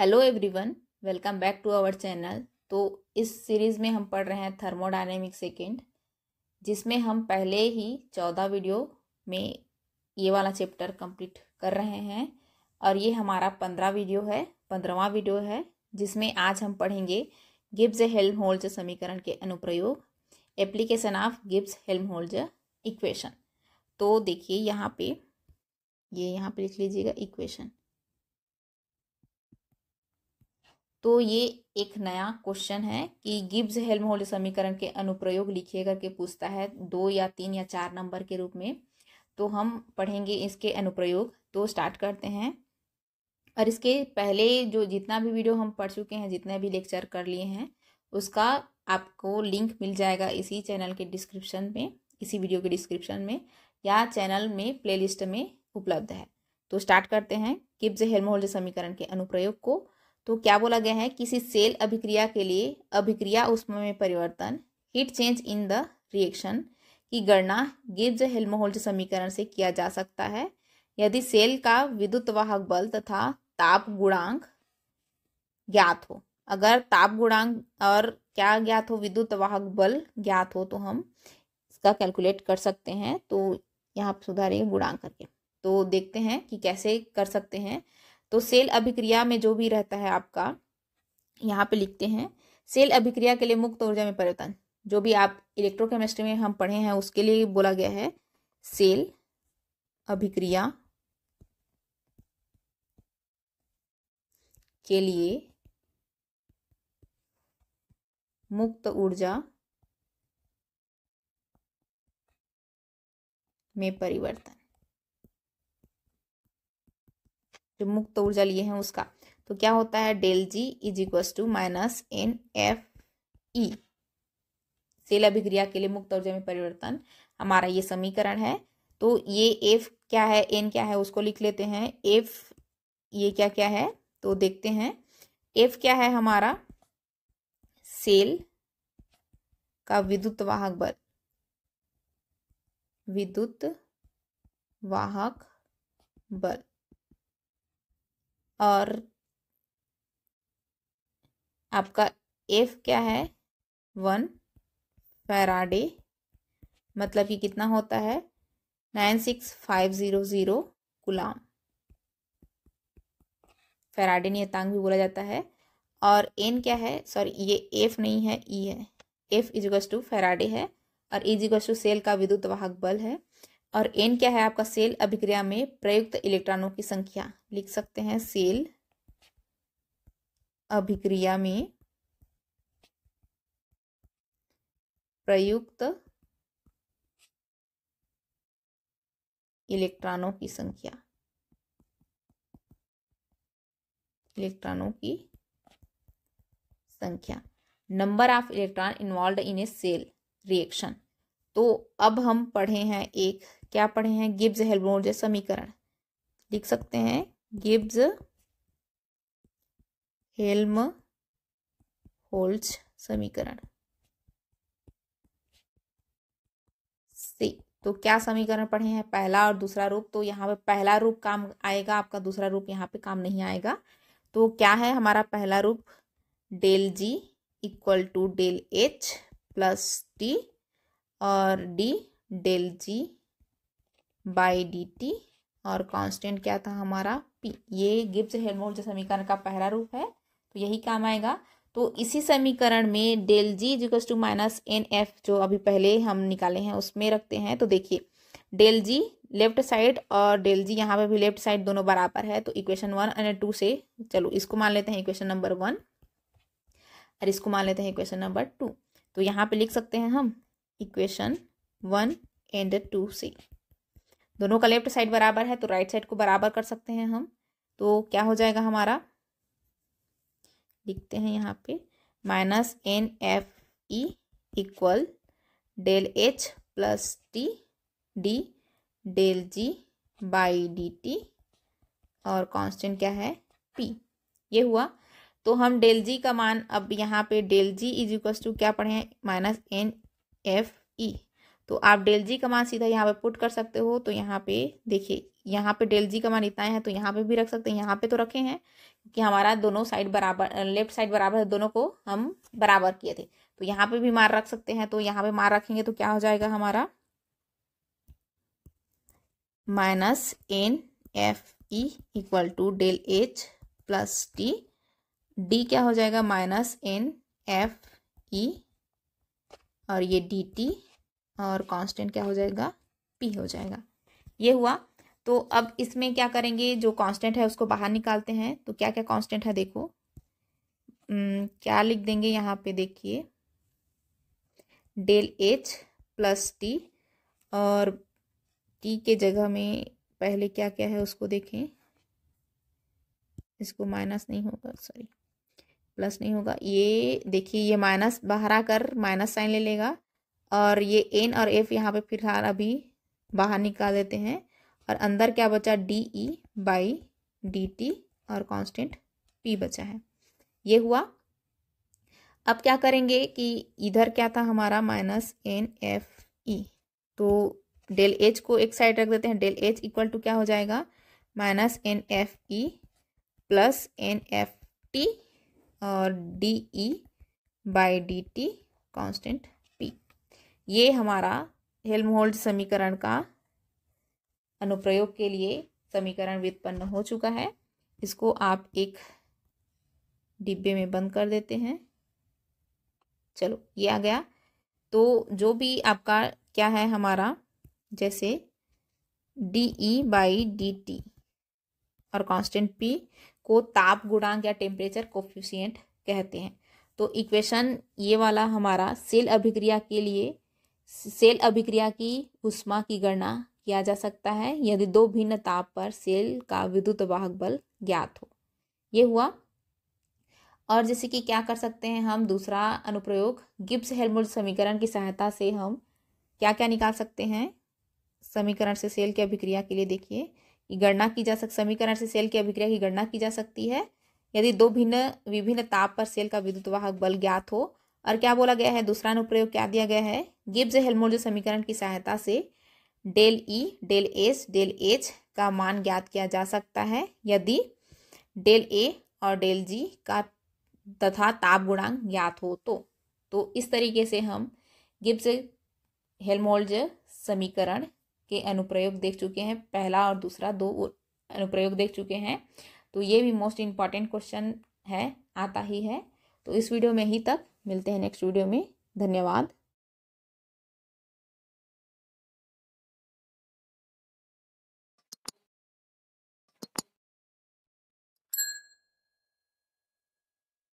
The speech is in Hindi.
hello everyone welcome back to our channel तो इस सीरीज़ में हम पढ़ रहे हैं थर्मोडायनेमिक सेकेंड जिसमें हम पहले ही चौदह वीडियो में ये वाला चैप्टर कंप्लीट कर रहे हैं और ये हमारा पंद्रह वीडियो है पंद्रवा वीडियो है जिसमें आज हम पढ़ेंगे गिब्स हेल्म होल्ज समीकरण के अनुप्रयोग application of Gibbs Helmholtz equation तो देखिए यहाँ पे ये यहाँ पे लिख लीजिएगा इक्वेशन तो ये एक नया क्वेश्चन है कि गिब्स हेल्महोल्ड समीकरण के अनुप्रयोग लिखिए करके पूछता है दो या तीन या चार नंबर के रूप में तो हम पढ़ेंगे इसके अनुप्रयोग तो स्टार्ट करते हैं और इसके पहले जो जितना भी वीडियो हम पढ़ चुके हैं जितने भी लेक्चर कर लिए हैं उसका आपको लिंक मिल जाएगा इसी चैनल के डिस्क्रिप्शन में इसी वीडियो के डिस्क्रिप्शन में या चैनल में प्लेलिस्ट में उपलब्ध है तो स्टार्ट करते हैं किब्ज हेल्महोल्ड समीकरण के अनुप्रयोग को तो क्या बोला गया है किसी सेल अभिक्रिया के लिए अभिक्रिया उसमें में परिवर्तन heat change in the reaction की गणना गिब्स हेलमोहोल्ज समीकरण से किया जा सकता है यदि सेल का विद्युत वाहक बल तथा ताप गुणांक ज्ञात हो अगर ताप गुणांक और क्या ज्ञात हो विद्युत वाहक बल ज्ञात हो तो हम इसका कैलकुलेट कर सकते हैं तो यहाँ सुधारेंगे गुणांक करके तो देखते हैं कि कैसे कर सकते हैं तो सेल अभिक्रिया में जो भी रहता है आपका यहाँ पे लिखते हैं सेल अभिक्रिया के लिए मुक्त ऊर्जा में परिवर्तन जो भी आप इलेक्ट्रोकेमिस्ट्री में हम पढ़े हैं उसके लिए बोला गया है सेल अभिक्रिया के लिए मुक्त ऊर्जा में परिवर्तन जो मुक्त ऊर्जा लिए हैं उसका तो क्या होता है del G is equals to minus n F E cell अभिक्रिया के लिए मुक्त ऊर्जा में परिवर्तन हमारा ये समीकरण है तो ये एफ क्या है एन क्या है उसको लिख लेते हैं एफ ये क्या क्या है तो देखते हैं एफ क्या है हमारा सेल का विद्युत वाहक बल विद्युत वाहक बल और आपका एफ क्या है वन फैराडे मतलब कि कितना होता है nine six five zero zero coulomb Faraday नियतांक भी बोला जाता है और एन क्या है सॉरी ये एफ नहीं है ई e है एफ इजिकल्स टू फेराडे है और इजिकल्स टू सेल का विद्युत वाहक बल है और एन क्या है आपका सेल अभिक्रिया में प्रयुक्त इलेक्ट्रॉनों की संख्या लिख सकते हैं सेल अभिक्रिया में प्रयुक्त इलेक्ट्रॉनों की संख्या इलेक्ट्रॉनों की संख्या number of electron involve in a cell reaction तो अब हम पढ़े हैं एक क्या पढ़े हैं गिब्स हेल्बोर्ज समीकरण लिख सकते हैं गिब्स हेल्म होल्ड समीकरण सी तो क्या समीकरण पढ़े हैं पहला और दूसरा रूप तो यहाँ पे पहला रूप काम आएगा आपका दूसरा रूप यहाँ पे काम नहीं आएगा तो क्या है हमारा पहला रूप del G equal to del H plus T और D del G by D T और कांस्टेंट क्या था हमारा पी ये गिब्स हेलमोल्ट समीकरण का पहला रूप है तो यही काम आएगा तो इसी समीकरण में del G is equals to minus n F जो अभी पहले हम निकाले हैं उसमें रखते हैं तो देखिए डेल जी लेफ्ट साइड और डेल जी यहाँ पे भी लेफ्ट साइड दोनों बराबर है तो इक्वेशन वन एंड टू से चलो इसको मान लेते हैं इक्वेशन नंबर वन और इसको मान लेते हैं इक्वेशन नंबर टू तो यहाँ पे लिख सकते हैं हम इक्वेशन वन एंड टू से दोनों का लेफ्ट साइड बराबर है तो राइट साइड को बराबर कर सकते हैं हम तो क्या हो जाएगा हमारा लिखते हैं यहाँ पे minus n F E equal del H plus T D del G by D T और कांस्टेंट क्या है पी ये हुआ तो हम डेल जी का मान अब यहाँ पे del G is equal to क्या पढ़े हैं माइनस एन एफ ई तो आप डेल जी का मान सीधा यहाँ पे पुट कर सकते हो तो यहाँ पे देखिए यहाँ पे डेल जी का मान इतना है तो यहाँ पे भी रख सकते हैं यहाँ पे तो रखे हैं क्योंकि हमारा दोनों साइड बराबर लेफ्ट साइड बराबर है दोनों को हम बराबर किए थे तो यहाँ पे भी मार रख सकते हैं तो यहाँ पे मार रखेंगे तो क्या हो जाएगा हमारा minus n F E equal to del H plus T D क्या हो जाएगा माइनस एन एफ ई और ये डी टी और कांस्टेंट क्या हो जाएगा पी हो जाएगा ये हुआ तो अब इसमें क्या करेंगे जो कांस्टेंट है उसको बाहर निकालते हैं तो क्या क्या कांस्टेंट है देखो क्या लिख देंगे यहाँ पे देखिए डेल एच प्लस टी और टी के जगह में पहले क्या क्या है उसको देखें इसको माइनस नहीं होगा सॉरी प्लस नहीं होगा ये देखिए ये माइनस बाहर आकर माइनस साइन ले लेगा और ये एन और एफ यहाँ पे फिलहाल अभी बाहर निकाल देते हैं और अंदर क्या बचा D E by D T और कांस्टेंट पी बचा है ये हुआ अब क्या करेंगे कि इधर क्या था हमारा माइनस एन एफ ई तो डेल एच को एक साइड रख देते हैं डेल एच इक्वल टू क्या हो जाएगा minus n F E plus n F T और D E by D T constant ये हमारा हेलमहोल्ड समीकरण का अनुप्रयोग के लिए समीकरण व्युत्पन्न हो चुका है इसको आप एक डिब्बे में बंद कर देते हैं चलो ये आ गया तो जो भी आपका क्या है हमारा जैसे D E by D T और कांस्टेंट पी को ताप गुणांक या टेम्परेचर कोफिशियंट कहते हैं तो इक्वेशन ये वाला हमारा सेल अभिक्रिया के लिए सेल अभिक्रिया की उष्मा की गणना किया जा सकता है यदि दो भिन्न ताप पर सेल का विद्युत वाहक बल ज्ञात हो ये हुआ और जैसे कि क्या कर सकते हैं हम दूसरा अनुप्रयोग गिब्स हेलमुल समीकरण की सहायता से हम क्या क्या निकाल सकते हैं समीकरण से सेल की अभिक्रिया के लिए देखिए गणना की जा सक समीकरण से सेल की अभिक्रिया की गणना की जा सकती है यदि दो भिन्न विभिन्न ताप पर सेल का विद्युत वाहक बल ज्ञात हो और क्या बोला गया है दूसरा अनुप्रयोग क्या दिया गया है गिब्स हेलमोल समीकरण की सहायता से del E e, del S del H का मान ज्ञात किया जा सकता है यदि डेल ए और डेल जी का तथा ताप गुणांक ज्ञात हो तो तो इस तरीके से हम गिब्स हेलमोल्ज समीकरण के अनुप्रयोग देख चुके हैं पहला और दूसरा दो अनुप्रयोग देख चुके हैं तो ये भी मोस्ट इम्पॉर्टेंट क्वेश्चन है आता ही है तो इस वीडियो में ही तक मिलते हैं नेक्स्ट वीडियो में धन्यवाद